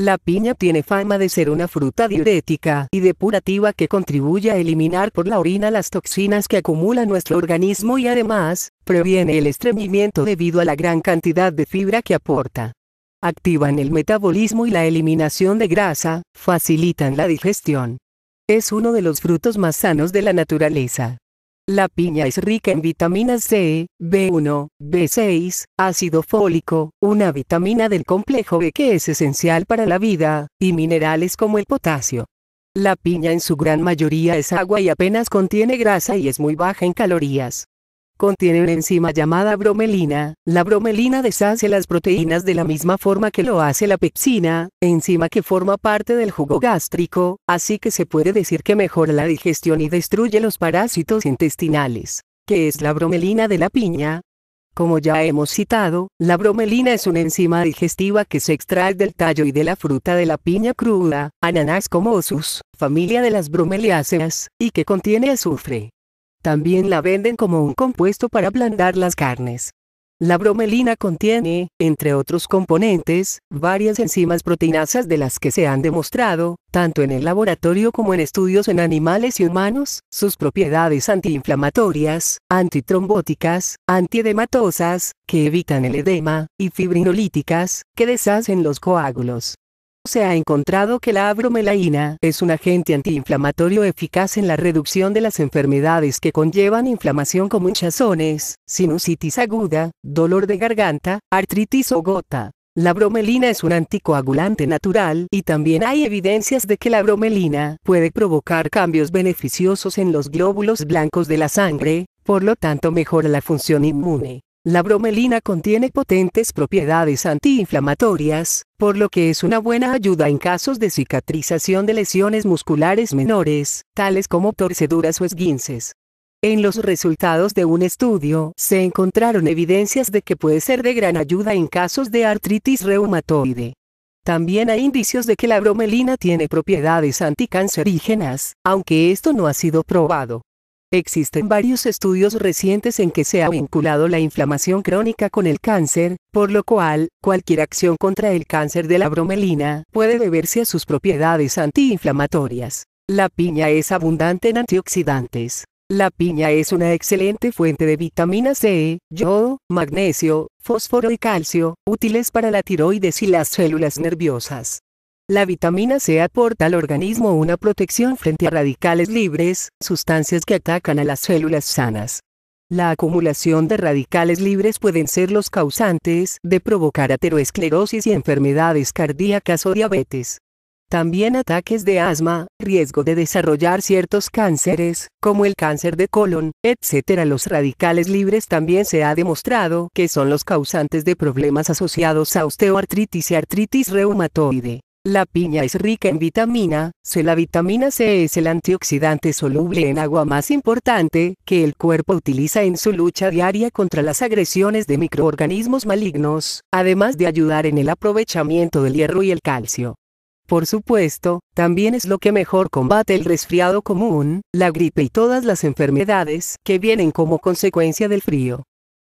La piña tiene fama de ser una fruta diurética y depurativa que contribuye a eliminar por la orina las toxinas que acumula nuestro organismo y además, previene el estreñimiento debido a la gran cantidad de fibra que aporta. Activan el metabolismo y la eliminación de grasa, facilitan la digestión. Es uno de los frutos más sanos de la naturaleza. La piña es rica en vitaminas C, B1, B6, ácido fólico, una vitamina del complejo B que es esencial para la vida, y minerales como el potasio. La piña en su gran mayoría es agua y apenas contiene grasa y es muy baja en calorías. Contiene una enzima llamada bromelina. La bromelina deshace las proteínas de la misma forma que lo hace la pepsina, enzima que forma parte del jugo gástrico, así que se puede decir que mejora la digestión y destruye los parásitos intestinales, ¿Qué es la bromelina de la piña, como ya hemos citado, la bromelina es una enzima digestiva que se extrae del tallo y de la fruta de la piña cruda, como comosus, familia de las bromeliáceas, y que contiene azufre. También la venden como un compuesto para ablandar las carnes. La bromelina contiene, entre otros componentes, varias enzimas proteinasas de las que se han demostrado, tanto en el laboratorio como en estudios en animales y humanos, sus propiedades antiinflamatorias, antitrombóticas, antiedematosas, que evitan el edema, y fibrinolíticas, que deshacen los coágulos. Se ha encontrado que la bromelina es un agente antiinflamatorio eficaz en la reducción de las enfermedades que conllevan inflamación como hinchazones, sinusitis aguda, dolor de garganta, artritis o gota. La bromelina es un anticoagulante natural y también hay evidencias de que la bromelina puede provocar cambios beneficiosos en los glóbulos blancos de la sangre, por lo tanto mejora la función inmune. La bromelina contiene potentes propiedades antiinflamatorias, por lo que es una buena ayuda en casos de cicatrización de lesiones musculares menores, tales como torceduras o esguinces. En los resultados de un estudio se encontraron evidencias de que puede ser de gran ayuda en casos de artritis reumatoide. También hay indicios de que la bromelina tiene propiedades anticancerígenas, aunque esto no ha sido probado. Existen varios estudios recientes en que se ha vinculado la inflamación crónica con el cáncer, por lo cual, cualquier acción contra el cáncer de la bromelina puede deberse a sus propiedades antiinflamatorias. La piña es abundante en antioxidantes. La piña es una excelente fuente de vitamina C, yodo, magnesio, fósforo y calcio, útiles para la tiroides y las células nerviosas. La vitamina C aporta al organismo una protección frente a radicales libres, sustancias que atacan a las células sanas. La acumulación de radicales libres pueden ser los causantes de provocar ateroesclerosis y enfermedades cardíacas o diabetes. También ataques de asma, riesgo de desarrollar ciertos cánceres, como el cáncer de colon, etc. Los radicales libres también se ha demostrado que son los causantes de problemas asociados a osteoartritis y artritis reumatoide. La piña es rica en vitamina C. La vitamina C es el antioxidante soluble en agua más importante que el cuerpo utiliza en su lucha diaria contra las agresiones de microorganismos malignos, además de ayudar en el aprovechamiento del hierro y el calcio. Por supuesto, también es lo que mejor combate el resfriado común, la gripe y todas las enfermedades que vienen como consecuencia del frío.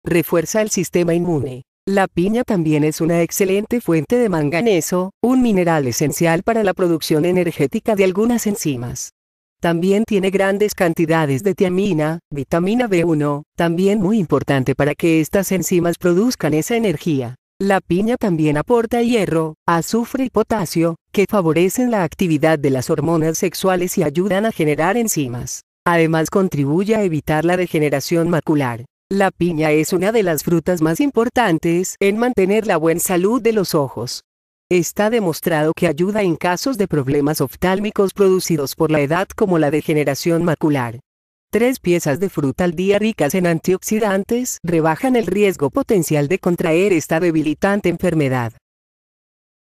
Refuerza el sistema inmune. La piña también es una excelente fuente de manganeso, un mineral esencial para la producción energética de algunas enzimas. También tiene grandes cantidades de tiamina, vitamina B1, también muy importante para que estas enzimas produzcan esa energía. La piña también aporta hierro, azufre y potasio, que favorecen la actividad de las hormonas sexuales y ayudan a generar enzimas. Además contribuye a evitar la degeneración macular. La piña es una de las frutas más importantes en mantener la buena salud de los ojos. Está demostrado que ayuda en casos de problemas oftálmicos producidos por la edad como la degeneración macular. Tres piezas de fruta al día ricas en antioxidantes rebajan el riesgo potencial de contraer esta debilitante enfermedad.